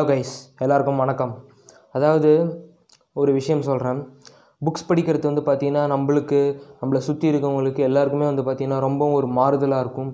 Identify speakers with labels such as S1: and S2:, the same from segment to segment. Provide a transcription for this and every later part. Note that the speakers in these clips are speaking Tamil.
S1: ஹலோ கைஸ் எல்லாருக்கும் வணக்கம் அதாவது ஒரு விஷயம் சொல்கிறேன் புக்ஸ் படிக்கிறது வந்து பார்த்திங்கன்னா நம்மளுக்கு நம்மளை சுற்றி இருக்கவங்களுக்கு எல்லாருக்குமே வந்து பார்த்திங்கன்னா ரொம்பவும் ஒரு மாறுதலாக இருக்கும்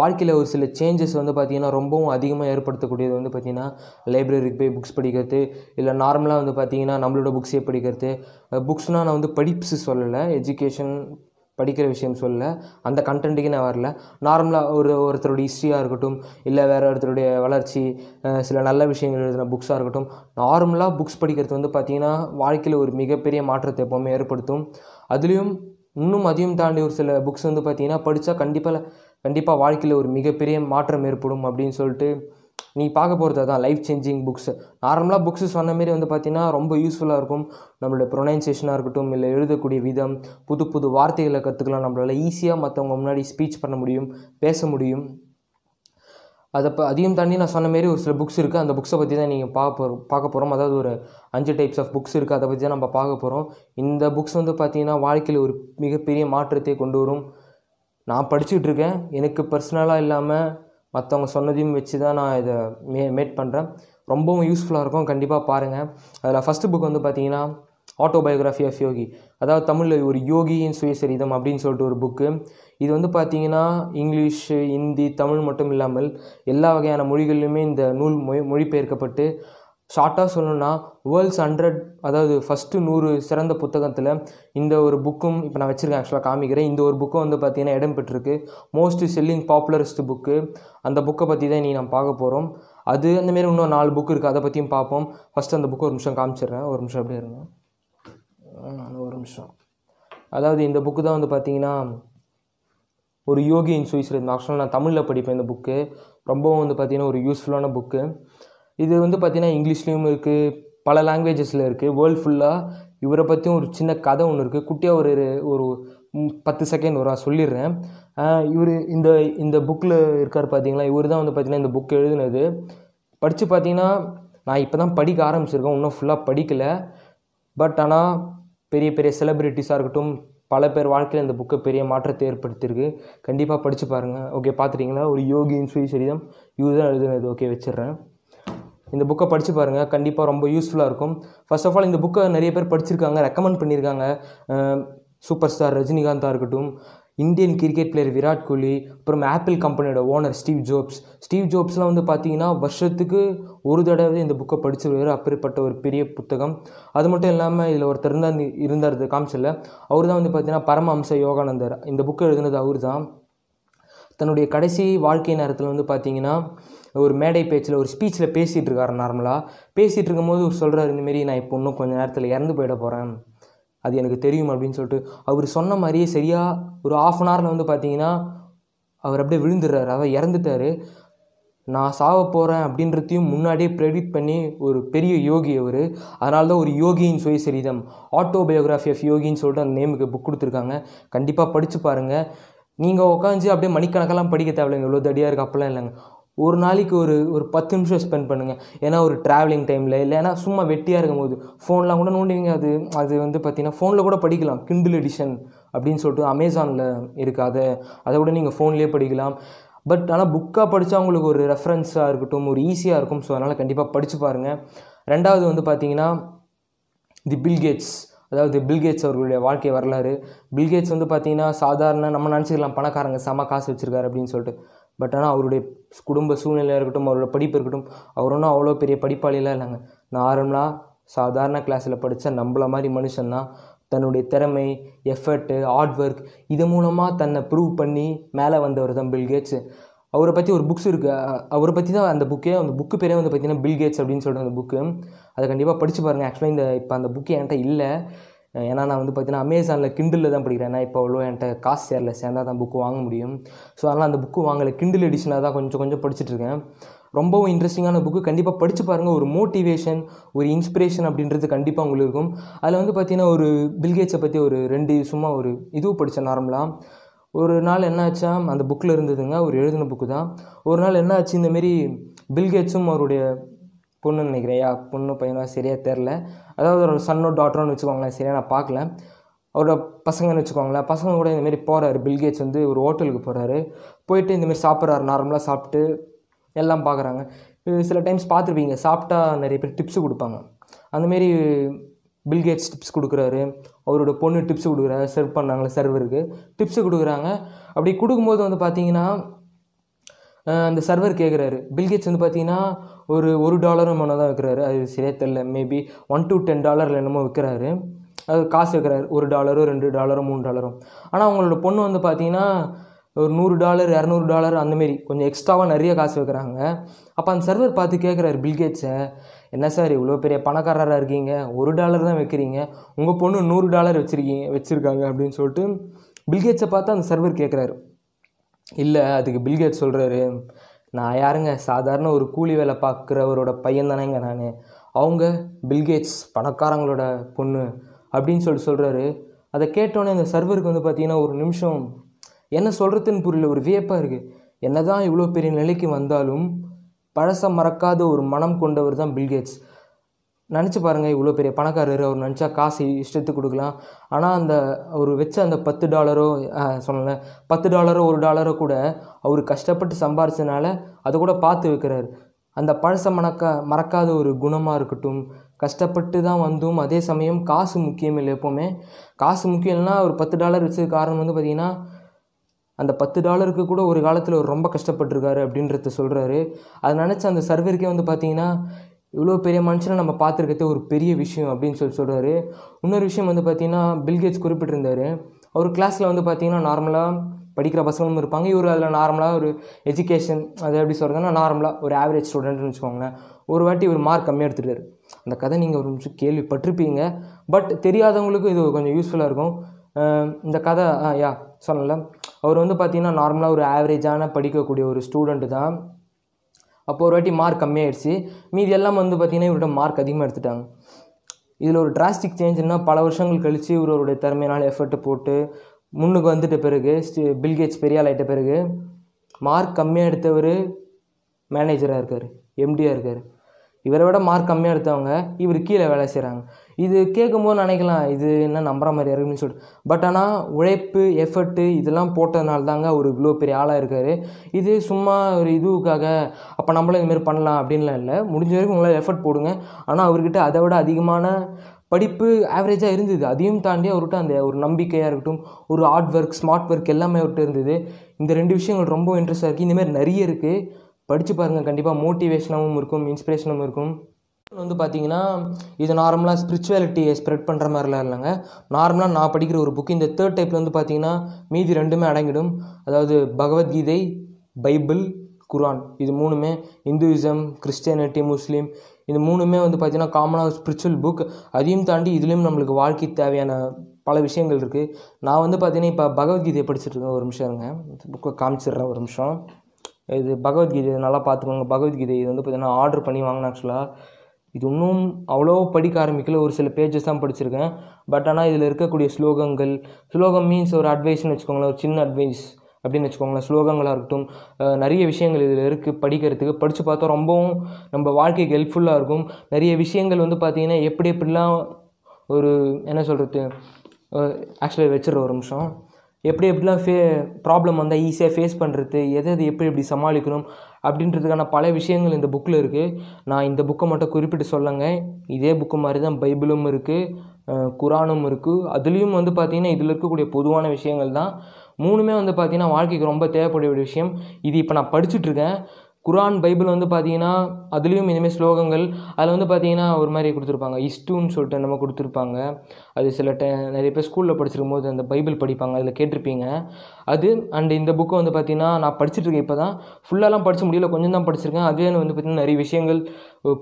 S1: வாழ்க்கையில் ஒரு சில சேஞ்சஸ் வந்து பார்த்திங்கன்னா ரொம்பவும் அதிகமாக ஏற்படுத்தக்கூடியது வந்து பார்த்திங்கன்னா லைப்ரரிக்கு போய் புக்ஸ் படிக்கிறது இல்லை நார்மலாக வந்து பார்த்திங்கன்னா நம்மளோட புக்ஸே படிக்கிறது புக்ஸ்னால் நான் வந்து படிப்ஸ் சொல்லலை எஜுகேஷன் படிக்கிற விஷயம் சொல்ல அந்த கண்டென்ட்டுக்கு நான் வரல நார்மலாக ஒரு ஒருத்தருடைய ஹிஸ்ட்ரியாக இருக்கட்டும் இல்லை வேறு ஒருத்தருடைய வளர்ச்சி சில நல்ல விஷயங்கள் எழுதின புக்ஸாக இருக்கட்டும் நார்மலாக புக்ஸ் படிக்கிறது வந்து பார்த்திங்கன்னா வாழ்க்கையில் ஒரு மிகப்பெரிய மாற்றத்தை எப்போவுமே ஏற்படுத்தும் அதுலேயும் இன்னும் அதையும் தாண்டி ஒரு சில புக்ஸ் வந்து பார்த்திங்கன்னா படித்தா கண்டிப்பாக கண்டிப்பாக வாழ்க்கையில் ஒரு மிகப்பெரிய மாற்றம் ஏற்படும் அப்படின்னு சொல்லிட்டு நீ பார்க்க போகிறது அதுதான் லைஃப் சேஞ்சிங் புக்ஸு நார்மலாக புக்ஸ் சொன்ன மாரி வந்து பார்த்திங்கன்னா ரொம்ப யூஸ்ஃபுல்லாக இருக்கும் நம்மளோட ப்ரொனன்சியேஷனாக இருக்கட்டும் இல்லை எழுதக்கூடிய விதம் புது புது வார்த்தைகளை கற்றுக்கலாம் நம்மளால் ஈஸியாக மற்றவங்க முன்னாடி ஸ்பீச் பண்ண முடியும் பேச முடியும் அதை இப்போ அதையும் தாண்டி நான் சொன்ன மாரி ஒரு சில புக்ஸ் இருக்குது அந்த புக்ஸை பற்றி தான் நீங்கள் பார்க்க போகிறோம் பார்க்க போகிறோம் அதாவது ஒரு அஞ்சு டைப்ஸ் ஆஃப் புக்ஸ் இருக்குது அதை பற்றி தான் நம்ம பார்க்க போகிறோம் இந்த புக்ஸ் வந்து பார்த்திங்கன்னா வாழ்க்கையில் ஒரு மிகப்பெரிய மாற்றத்தை கொண்டு வரும் நான் படிச்சுக்கிட்டு இருக்கேன் எனக்கு பர்சனலாக இல்லாமல் மற்றவங்க சொன்னதையும் வச்சு தான் நான் இதை மே மேட் பண்ணுறேன் ரொம்பவும் யூஸ்ஃபுல்லாக இருக்கும் கண்டிப்பாக பாருங்கள் அதில் ஃபஸ்ட்டு புக் வந்து பார்த்தீங்கன்னா ஆட்டோபயோகிராஃபி ஆஃப் யோகி அதாவது தமிழில் ஒரு யோகியின் சுயசரிதம் அப்படின்னு சொல்லிட்டு ஒரு புக்கு இது வந்து பார்த்தீங்கன்னா இங்கிலீஷ் ஹிந்தி தமிழ் மட்டும் இல்லாமல் எல்லா வகையான மொழிகளிலுமே இந்த நூல் மொழி மொழிபெயர்க்கப்பட்டு ஷார்ட்டாக சொல்லணும்னா வேர்ல்ட்ஸ் ஹண்ட்ரட் அதாவது ஃபஸ்ட்டு நூறு சிறந்த புத்தகத்தில் இந்த ஒரு புக்கும் இப்போ நான் வச்சுருக்கேன் ஆக்சுவலாக காமிக்கிறேன் இந்த ஒரு புக்கும் வந்து பார்த்திங்கன்னா இடம் பெற்றிருக்கு மோஸ்ட் செல்லிங் பாப்புலரஸ்ட் புக்கு அந்த புக்கை பற்றி தான் நீ நான் பார்க்க போகிறோம் அது அந்தமாரி இன்னும் நாலு புக்கு இருக்குது அதை பற்றியும் பார்ப்போம் ஃபஸ்ட்டு அந்த புக்கு ஒரு நிமிஷம் காமிச்சிடுறேன் ஒரு நிமிஷம் அப்படியே இருங்க ஒரு நிமிஷம் அதாவது இந்த புக்கு தான் வந்து பார்த்திங்கன்னா ஒரு யோகியின் சுயசரிதம் ஆக்சுவலாக நான் தமிழில் படிப்பேன் இந்த புக்கு ரொம்பவும் வந்து பார்த்திங்கன்னா ஒரு யூஸ்ஃபுல்லான புக்கு இது வந்து பார்த்தீங்கன்னா இங்கிலீஷ்லேயும் இருக்குது பல லாங்குவேஜஸில் இருக்குது வேர்ல்ட் ஃபுல்லாக இவரை பற்றியும் ஒரு சின்ன கதை ஒன்று இருக்குது குட்டியாக ஒரு ஒரு பத்து செகண்ட் வரும் சொல்லிடுறேன் இவர் இந்த இந்த புக்கில் இருக்கார் பார்த்தீங்களா இவர் தான் வந்து பார்த்தீங்கன்னா இந்த புக் எழுதுனது படித்து பார்த்தீங்கன்னா நான் இப்போ தான் படிக்க ஆரம்பிச்சிருக்கேன் இன்னும் ஃபுல்லாக படிக்கலை பட் ஆனால் பெரிய பெரிய செலிப்ரிட்டிஸாக இருக்கட்டும் பல பேர் வாழ்க்கையில் இந்த புக்கை பெரிய மாற்றத்தை ஏற்படுத்தியிருக்கு கண்டிப்பாக படித்து பாருங்கள் ஓகே பார்த்துட்டிங்களா ஒரு யோகியின் சுயசரிதம் இவர் தான் எழுதுனது ஓகே வச்சிடுறேன் இந்த புக்கை படித்து பாருங்கள் கண்டிப்பாக ரொம்ப யூஸ்ஃபுல்லாக இருக்கும் ஃபர்ஸ்ட் ஆஃப் ஆல் இந்த புக்கை நிறைய பேர் படிச்சிருக்காங்க ரெக்கமெண்ட் பண்ணியிருக்காங்க சூப்பர் ஸ்டார் ரஜினிகாந்தாக இருக்கட்டும் Indian cricket player Virat Kohli அப்புறம் ஆப்பிள் கம்பெனியோட ஓனர் ஸ்டீவ் ஜோப்ஸ் ஸ்டீவ் ஜோப்ஸ்லாம் வந்து பார்த்தீங்கன்னா வருஷத்துக்கு ஒரு தடவை இந்த புக்கை படித்து வருவார் அப்பேற்பட்ட ஒரு பெரிய புத்தகம் அது மட்டும் இல்லாமல் இதில் ஒருத்தர் இருந்தால் இருந்தார் காமிச்சல அவர் தான் வந்து பார்த்தீங்கன்னா பரமஹம்ச யோகானந்தர் இந்த புக்கை எழுதுனது அவர் தான் தன்னுடைய கடைசி வாழ்க்கை நேரத்தில் வந்து பார்த்தீங்கன்னா ஒரு மேடை பேச்சில் ஒரு ஸ்பீச்சில் பேசிகிட்டு இருக்காரு நார்மலாக பேசிகிட்டு இருக்கும்போது சொல்கிறார் இந்தமாரி நான் இப்போ இன்னும் கொஞ்சம் நேரத்தில் இறந்து போயிட போகிறேன் அது எனக்கு தெரியும் அப்படின்னு சொல்லிட்டு அவர் சொன்ன மாதிரியே சரியாக ஒரு ஆஃப் அன் ஹவரில் வந்து பார்த்தீங்கன்னா அவர் அப்படியே விழுந்துடுறாரு அதாவது இறந்துட்டார் நான் சாவ போகிறேன் அப்படின்றதையும் முன்னாடியே ப்ரெடிக்ட் பண்ணி ஒரு பெரிய யோகி அவர் அதனால தான் ஒரு யோகியின் சுயசரிதம் ஆட்டோபயோகிராஃபி ஆஃப் யோகின்னு சொல்லிட்டு அந்த நேமுக்கு புக் கொடுத்துருக்காங்க கண்டிப்பாக படித்து பாருங்கள் நீங்கள் உட்காந்து அப்படியே மணிக்கணக்கெல்லாம் படிக்க தேவையில்லைங்க இவ்வளோ தடியாக இருக்குது அப்போல்லாம் இல்லைங்க ஒரு நாளைக்கு ஒரு ஒரு பத்து நிமிஷம் ஸ்பெண்ட் பண்ணுங்கள் ஏன்னா ஒரு ட்ராவலிங் டைமில் இல்லைன்னா சும்மா வெட்டியாக இருக்கும் போது ஃபோன்லாம் கூட நோண்டிங்க அது அது வந்து பார்த்திங்கன்னா ஃபோனில் கூட படிக்கலாம் கிண்டில் எடிஷன் அப்படின்னு சொல்லிட்டு அமேசானில் இருக்குது அதை அதை கூட நீங்கள் ஃபோன்லேயே படிக்கலாம் பட் ஆனால் புக்காக படித்தா உங்களுக்கு ஒரு ரெஃபரன்ஸாக இருக்கட்டும் ஒரு ஈஸியாக இருக்கும் ஸோ அதனால் கண்டிப்பாக படித்து பாருங்கள் ரெண்டாவது வந்து பார்த்திங்கன்னா தி பில்கேட்ஸ் அதாவது பில்கேட்ஸ் அவர்களுடைய வாழ்க்கை வரலாறு பில்கேட்ஸ் வந்து பார்த்திங்கன்னா சாதாரண நம்ம நினச்சிக்கலாம் பணக்காரங்க செம காசு வச்சுருக்காரு அப்படின்னு சொல்லிட்டு பட் ஆனால் அவருடைய குடும்ப சூழ்நிலையாக இருக்கட்டும் அவரோட படிப்பு இருக்கட்டும் அவர் ஒன்றும் அவ்வளோ பெரிய படிப்பாளியெல்லாம் இல்லைங்க நார்மலாக சாதாரண கிளாஸில் படித்த நம்மள மாதிரி மனுஷன்னா தன்னுடைய திறமை எஃபர்ட்டு ஹார்ட் ஒர்க் இது மூலமாக தன்னை ப்ரூவ் பண்ணி மேலே வந்தவர் தான் பில் கேட்ஸு அவரை பற்றி ஒரு புக்ஸ் இருக்குது அவரை பற்றி தான் அந்த புக்கே அந்த புக்கு பேரே வந்து பார்த்திங்கன்னா பில் கேட்ஸ் அப்படின்னு சொல்கிற அந்த புக்கு அதை கண்டிப்பாக படித்து பாருங்கள் ஆக்சுவலாக இந்த இப்போ அந்த புக்கு என்கிட்ட இல்லை ஏன்னா நான் வந்து பார்த்தீங்கன்னா அமேசானில் கிண்டிலில் தான் படிக்கிறேன் ஏன்னா இப்போ அவ்வளோ என்கிட்ட காசு சேரில் சேர்ந்தால் தான் புக்கு வாங்க முடியும் ஸோ அதனால் அந்த புக்கு வாங்கலை கிண்டில் எடிஷனாக தான் கொஞ்சம் கொஞ்சம் படிச்சுட்ருக்கேன் ரொம்பவும் இன்ட்ரெஸ்டிங்கான புக்கு கண்டிப்பாக படித்து பாருங்கள் ஒரு மோட்டிவேஷன் ஒரு இன்ஸ்பிரேஷன் அப்படின்றது கண்டிப்பாக உங்களுக்கு இருக்கும் அதில் வந்து பார்த்திங்கன்னா ஒரு பில்கேட்ஸை பற்றி ஒரு ரெண்டு சும்மா ஒரு இதுவும் படித்தேன் நார்மலாக ஒரு நாள் என்ன ஆச்சா அந்த புக்கில் இருந்ததுங்க ஒரு எழுதின புக்கு தான் ஒரு நாள் என்ன ஆச்சு இந்தமாரி பில்கேட்ஸும் அவருடைய பொண்ணு யா பொண்ணு பையனா சரியாக தெரில அதாவது ஒரு சன்னோ டாட்டர்னு வச்சுக்கோங்களேன் சரியாக நான் பார்க்கல அவரோட பசங்கன்னு வச்சுக்கோங்களேன் பசங்க கூட இந்தமாரி போகிறாரு பில்கேட்ஸ் வந்து ஒரு ஹோட்டலுக்கு போகிறாரு போயிட்டு இந்தமாரி சாப்பிட்றாரு நார்மலாக சாப்பிட்டு எல்லாம் பார்க்குறாங்க சில டைம்ஸ் பார்த்துருப்பீங்க சாப்பிட்டா நிறைய பேர் டிப்ஸு கொடுப்பாங்க அந்தமாரி பில்கேட்ஸ் டிப்ஸ் கொடுக்குறாரு அவரோட பொண்ணு டிப்ஸு கொடுக்குறாரு சர்வ் பண்ணாங்களே சர்வருக்கு டிப்ஸு கொடுக்குறாங்க அப்படி கொடுக்கும்போது வந்து பார்த்தீங்கன்னா அந்த சர்வர் கேட்குறாரு பில்கேட்ஸ் வந்து பார்த்தீங்கன்னா ஒரு ஒரு டாலரும் மேலே தான் விற்கிறாரு அது சரியா தெரில மேபி ஒன் டு டென் டாலரில் என்னமோ விற்கிறாரு அது காசு விற்கிறாரு ஒரு டாலரும் ரெண்டு டாலரும் மூணு டாலரும் ஆனால் அவங்களோட பொண்ணு வந்து பார்த்தீங்கன்னா ஒரு நூறு டாலர் இரநூறு டாலர் அந்தமாரி கொஞ்சம் எக்ஸ்ட்ராவாக நிறைய காசு வைக்கிறாங்க அப்போ அந்த சர்வர் பார்த்து கேட்குறாரு பில்கேட்ஸை என்ன சார் இவ்வளோ பெரிய பணக்காரராக இருக்கீங்க ஒரு டாலர் தான் வைக்கிறீங்க உங்கள் பொண்ணு நூறு டாலர் வச்சுருக்கீங்க வச்சுருக்காங்க அப்படின்னு சொல்லிட்டு பில்கேட்ஸை பார்த்து அந்த சர்வர் கேட்குறாரு இல்லை அதுக்கு பில்கேட் சொல்கிறாரு நான் யாருங்க சாதாரண ஒரு கூலி வேலை பார்க்குறவரோட பையன் தானேங்க நான் அவங்க பில்கேட்ஸ் பணக்காரங்களோட பொண்ணு அப்படின்னு சொல்லி சொல்கிறாரு அதை கேட்டோன்னே இந்த சர்வருக்கு வந்து பார்த்தீங்கன்னா ஒரு நிமிஷம் என்ன சொல்கிறதுன்னு புரியல ஒரு வியப்பாக இருக்குது என்ன தான் இவ்வளோ பெரிய நிலைக்கு வந்தாலும் பழச மறக்காத ஒரு மனம் கொண்டவர் தான் பில்கேட்ஸ் நினச்சி பாருங்கள் இவ்வளோ பெரிய பணக்காரர் அவர் நினச்சா காசு இஷ்டத்துக்கு கொடுக்கலாம் ஆனால் அந்த அவர் வச்ச அந்த பத்து டாலரோ சொல்லலை பத்து டாலரோ ஒரு டாலரோ கூட அவர் கஷ்டப்பட்டு சம்பாரிச்சதுனால அதை கூட பார்த்து வைக்கிறார் அந்த பழச மணக்க மறக்காத ஒரு குணமாக இருக்கட்டும் கஷ்டப்பட்டு தான் வந்தும் அதே சமயம் காசு முக்கியம் இல்லை எப்போவுமே காசு முக்கியம் இல்லைனா ஒரு பத்து டாலர் வச்சது காரணம் வந்து பார்த்திங்கன்னா அந்த பத்து டாலருக்கு கூட ஒரு காலத்தில் ரொம்ப கஷ்டப்பட்டுருக்காரு அப்படின்றத சொல்கிறாரு அதை நினச்ச அந்த சர்வேருக்கே வந்து பார்த்திங்கன்னா இவ்வளோ பெரிய மனுஷனை நம்ம பார்த்துருக்கதே ஒரு பெரிய விஷயம் அப்படின்னு சொல்லி சொல்கிறாரு இன்னொரு விஷயம் வந்து பார்த்திங்கன்னா பில்கேட்ஸ் குறிப்பிட்டிருந்தார் அவர் கிளாஸில் வந்து பார்த்திங்கன்னா நார்மலாக படிக்கிற பசங்களும் இருப்பாங்க இவர் அதில் நார்மலாக ஒரு எஜுகேஷன் அது எப்படி சொல்கிறதுன்னா நார்மலாக ஒரு ஆவரேஜ் ஸ்டூடெண்ட்னு வச்சுக்கோங்களேன் ஒரு வாட்டி ஒரு மார்க் கம்மியாக எடுத்துட்டார் அந்த கதை நீங்கள் ஒரு நிமிஷம் கேள்விப்பட்டிருப்பீங்க பட் தெரியாதவங்களுக்கும் இது கொஞ்சம் யூஸ்ஃபுல்லாக இருக்கும் இந்த கதை யா சொல்லலை அவர் வந்து பார்த்திங்கன்னா நார்மலாக ஒரு ஆவரேஜான படிக்கக்கூடிய ஒரு ஸ்டூடெண்ட்டு தான் அப்போ ஒரு வாட்டி மார்க் கம்மியாயிடுச்சு மீதி எல்லாம் வந்து பார்த்திங்கன்னா இவரோட மார்க் அதிகமாக எடுத்துட்டாங்க இதில் ஒரு டிராஸ்டிக் சேஞ்சுன்னா பல வருஷங்கள் கழித்து இவருடைய திறமையினால் எஃபர்ட்டு போட்டு முன்னுக்கு வந்துட்ட பிறகு பில்கேட்ஸ் பெரிய ஆகிட்ட பிறகு மார்க் கம்மியாக எடுத்தவர் மேனேஜராக இருக்கார் எம்டியாக இருக்கார் இவரை விட மார்க் கம்மியாக எடுத்தவங்க இவர் கீழே வேலை செய்கிறாங்க இது கேட்கும்போது நினைக்கலாம் இது என்ன நம்புற மாதிரி இருக்குன்னு சொல்லிட்டு பட் ஆனால் உழைப்பு எஃபர்ட்டு இதெல்லாம் போட்டதுனால தாங்க ஒரு இவ்வளோ பெரிய ஆளாக இருக்கார் இது சும்மா ஒரு இதுவுக்காக அப்போ நம்மளும் இதுமாரி பண்ணலாம் அப்படின்லாம் இல்லை முடிஞ்ச வரைக்கும் உங்களால் எஃபர்ட் போடுங்க ஆனால் அவர்கிட்ட அதை விட அதிகமான படிப்பு ஆவரேஜாக இருந்தது அதையும் தாண்டி அவர்கிட்ட அந்த ஒரு நம்பிக்கையாக இருக்கட்டும் ஒரு ஹார்ட் ஒர்க் ஸ்மார்ட் ஒர்க் எல்லாமே அவர்கிட்ட இருந்தது இந்த ரெண்டு விஷயங்கள் ரொம்ப இன்ட்ரெஸ்ட்டாக இருக்குது இந்தமாரி நிறைய இருக்குது படித்து பாருங்கள் கண்டிப்பாக மோட்டிவேஷனாகவும் இருக்கும் இன்ஸ்பிரேஷனும் இருக்கும் வந்து பார்த்தீங்கன்னா இது நார்மலாக ஸ்பிரிச்சுவாலிட்டியை ஸ்ப்ரெட் பண்ணுற மாதிரிலாம் இல்லைங்க நார்மலாக நான் படிக்கிற ஒரு புக் இந்த தேர்ட் டைப்பில் வந்து பார்த்தீங்கன்னா மீதி ரெண்டுமே அடங்கிடும் அதாவது பகவத்கீதை பைபிள் குரான் இது மூணுமே இந்துவிசம் கிறிஸ்டியானிட்டி முஸ்லீம் இது மூணுமே வந்து பார்த்திங்கன்னா காமனாக ஸ்பிரிச்சுவல் புக் அதையும் தாண்டி இதுலேயும் நம்மளுக்கு வாழ்க்கை தேவையான பல விஷயங்கள் இருக்குது நான் வந்து பார்த்தீங்கன்னா இப்போ பகவத்கீதையை படிச்சுட்டு இருக்கேன் ஒரு நிமிஷம் இருங்க புக்கை காமிச்சிடுறேன் ஒரு நிமிஷம் இது பகவத்கீதை நல்லா பார்த்துக்கோங்க பகவத்கீதை இது வந்து பார்த்திங்கன்னா ஆர்டர் பண்ணி வாங்கினேன் ஆக்சுவலாக இது இன்னும் அவ்வளோ படிக்க ஆரம்பிக்கல ஒரு சில பேஜஸ் தான் படிச்சிருக்கேன் பட் ஆனால் இதில் இருக்கக்கூடிய ஸ்லோகங்கள் ஸ்லோகம் மீன்ஸ் ஒரு அட்வைஸ்னு வச்சுக்கோங்களேன் ஒரு சின்ன அட்வைஸ் அப்படின்னு வச்சுக்கோங்களேன் ஸ்லோகங்களாக இருக்கட்டும் நிறைய விஷயங்கள் இதில் இருக்குது படிக்கிறதுக்கு படித்து பார்த்தா ரொம்பவும் நம்ம வாழ்க்கைக்கு ஹெல்ப்ஃபுல்லாக இருக்கும் நிறைய விஷயங்கள் வந்து பார்த்திங்கன்னா எப்படி எப்படிலாம் ஒரு என்ன சொல்கிறது ஆக்சுவலாக வச்சுருவோம் ஒரு நிமிஷம் எப்படி எப்படிலாம் ஃபே ப்ராப்ளம் வந்தால் ஈஸியாக ஃபேஸ் பண்ணுறது எதை எது எப்படி எப்படி சமாளிக்கணும் அப்படின்றதுக்கான பல விஷயங்கள் இந்த புக்கில் இருக்குது நான் இந்த புக்கை மட்டும் குறிப்பிட்டு சொல்லுங்க இதே புக்கு மாதிரி தான் பைபிளும் இருக்குது குரானும் இருக்குது அதுலேயும் வந்து பார்த்திங்கன்னா இதில் இருக்கக்கூடிய பொதுவான விஷயங்கள் தான் மூணுமே வந்து பார்த்திங்கன்னா வாழ்க்கைக்கு ரொம்ப தேவைப்படக்கூடிய விஷயம் இது இப்போ நான் படிச்சுட்ருக்கேன் குரான் பைபிள் வந்து பார்த்தீங்கன்னா அதுலேயும் இந்தமாரி ஸ்லோகங்கள் அதில் வந்து பார்த்தீங்கன்னா ஒரு மாதிரி கொடுத்துருப்பாங்க இஸ்டூன்னு சொல்லிட்டு நம்ம கொடுத்துருப்பாங்க அது சில ட நிறைய பேர் ஸ்கூலில் படிச்சிருக்கும் போது அந்த பைபிள் படிப்பாங்க அதில் கேட்டிருப்பீங்க அது அண்ட் இந்த புக்கை வந்து பார்த்தீங்கன்னா நான் படிச்சுட்ருக்கேன் இப்போ தான் ஃபுல்லாலாம் படித்து முடியல கொஞ்சம் தான் படிச்சிருக்கேன் அதுவே வந்து பார்த்திங்கன்னா நிறைய விஷயங்கள்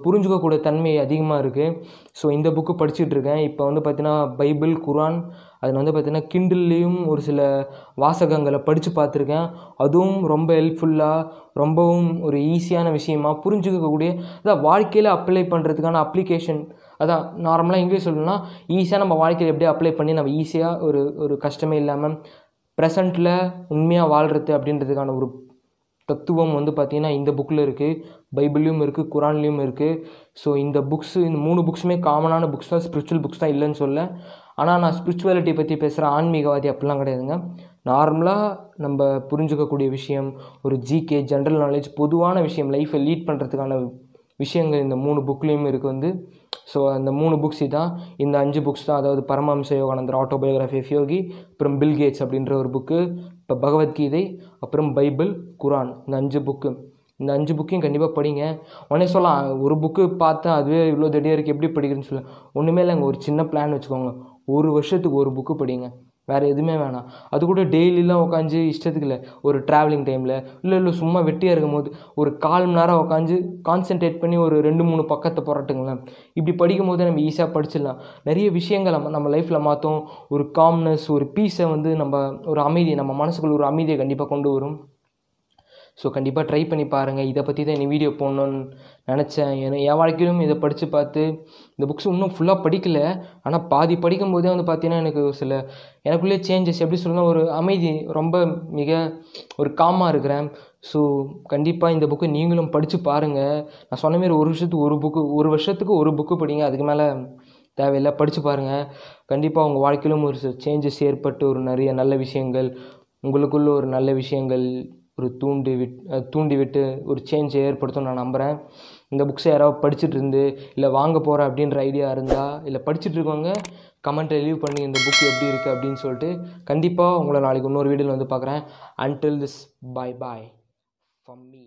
S1: புரிஞ்சுக்கக்கூடிய தன்மை அதிகமாக இருக்குது ஸோ இந்த புக்கு இருக்கேன் இப்போ வந்து பார்த்தீங்கன்னா பைபிள் குரான் அதில் வந்து பார்த்தீங்கன்னா கிண்டில்லேயும் ஒரு சில வாசகங்களை படித்து பார்த்துருக்கேன் அதுவும் ரொம்ப ஹெல்ப்ஃபுல்லாக ரொம்பவும் ஒரு ஈஸியான விஷயமாக புரிஞ்சுக்கக்கூடிய அதான் வாழ்க்கையில் அப்ளை பண்ணுறதுக்கான அப்ளிகேஷன் அதான் நார்மலாக இங்கிலீஷ் சொல்லணும்னா ஈஸியாக நம்ம வாழ்க்கையில் எப்படி அப்ளை பண்ணி நம்ம ஈஸியாக ஒரு ஒரு கஷ்டமே இல்லாமல் ப்ரெசண்ட்டில் உண்மையாக வாழ்கிறது அப்படின்றதுக்கான ஒரு தத்துவம் வந்து பார்த்திங்கன்னா இந்த புக்கில் இருக்குது பைபிள்லேயும் இருக்குது குரான்லேயும் இருக்குது ஸோ இந்த புக்ஸு இந்த மூணு புக்ஸுமே காமனான புக்ஸ் தான் ஸ்பிரிச்சுவல் புக்ஸ் தான் இல்லைன்னு சொல்ல ஆனால் நான் ஸ்பிரிச்சுவாலிட்டி பற்றி பேசுகிறேன் ஆன்மீகவாதி அப்படிலாம் கிடையாதுங்க நார்மலாக நம்ம புரிஞ்சுக்கக்கூடிய விஷயம் ஒரு ஜிகே ஜென்ரல் நாலேஜ் பொதுவான விஷயம் லைஃப்பை லீட் பண்ணுறதுக்கான விஷயங்கள் இந்த மூணு புக்லேயும் இருக்குது வந்து ஸோ அந்த மூணு புக்ஸ் தான் இந்த அஞ்சு புக்ஸ் தான் அதாவது பரமஹம்ச யோகானந்தர் ஆட்டோபயோகிராஃபி ஆஃப் யோகி அப்புறம் பில் அப்படின்ற ஒரு புக்கு இப்போ பகவத்கீதை அப்புறம் பைபிள் குரான் இந்த அஞ்சு புக்கு இந்த அஞ்சு புக்கையும் கண்டிப்பாக படிங்க உடனே சொல்லலாம் ஒரு புக்கு பார்த்தா அதுவே இவ்வளோ தடியாக இருக்குது எப்படி படிக்கிறேன்னு சொல்ல ஒன்றுமே இல்லைங்க ஒரு சின்ன பிளான் வச்சுக்கோங்க ஒரு வருஷத்துக்கு ஒரு புக்கு படிங்க வேறு எதுவுமே வேணாம் அது கூட டெய்லிலாம் உட்காந்து இஷ்டத்துக்கு இல்லை ஒரு ட்ராவலிங் டைமில் இல்லை இல்லை சும்மா வெட்டியாக இருக்கும் போது ஒரு கால் மணி நேரம் உட்காந்து கான்சென்ட்ரேட் பண்ணி ஒரு ரெண்டு மூணு பக்கத்தை புரட்டுங்களேன் இப்படி படிக்கும் போது நம்ம ஈஸியாக படிச்சிடலாம் நிறைய விஷயங்கள் நம்ம நம்ம லைஃப்பில் மாற்றும் ஒரு காம்னஸ் ஒரு பீஸை வந்து நம்ம ஒரு அமைதி நம்ம மனசுக்குள்ள ஒரு அமைதியை கண்டிப்பாக கொண்டு வரும் ஸோ கண்டிப்பாக ட்ரை பண்ணி பாருங்கள் இதை பற்றி தான் எனக்கு வீடியோ போடணுன்னு நினச்சேன் ஏன்னா என் வாழ்க்கையிலும் இதை படித்து பார்த்து இந்த புக்ஸ் இன்னும் ஃபுல்லாக படிக்கல ஆனால் பாதி படிக்கும் போதே வந்து பார்த்தீங்கன்னா எனக்கு சில எனக்குள்ளே சேஞ்சஸ் எப்படி சொல்லணும் ஒரு அமைதி ரொம்ப மிக ஒரு காமாக இருக்கிறேன் ஸோ கண்டிப்பாக இந்த புக்கை நீங்களும் படித்து பாருங்கள் நான் சொன்ன மாரி ஒரு வருஷத்துக்கு ஒரு புக்கு ஒரு வருஷத்துக்கு ஒரு புக்கு படிங்க அதுக்கு மேலே தேவையில்லை படித்து பாருங்கள் கண்டிப்பாக உங்கள் வாழ்க்கையிலும் ஒரு சேஞ்சஸ் ஏற்பட்டு ஒரு நிறைய நல்ல விஷயங்கள் உங்களுக்குள்ள ஒரு நல்ல விஷயங்கள் ஒரு தூண்டி விட் தூண்டிவிட்டு ஒரு சேஞ்சை ஏற்படுத்தும் நான் நம்புகிறேன் இந்த புக்ஸை யாராவது படிச்சுட்டு இருந்து இல்லை வாங்க போகிறேன் அப்படின்ற ஐடியா இருந்தால் இல்லை படிச்சுட்டு இருக்கவங்க கமெண்ட்டை லீவ் பண்ணி இந்த புக் எப்படி இருக்குது அப்படின்னு சொல்லிட்டு கண்டிப்பாக உங்களை நாளைக்கு இன்னொரு வீடியோவில் வந்து பார்க்குறேன் until this bye bye from me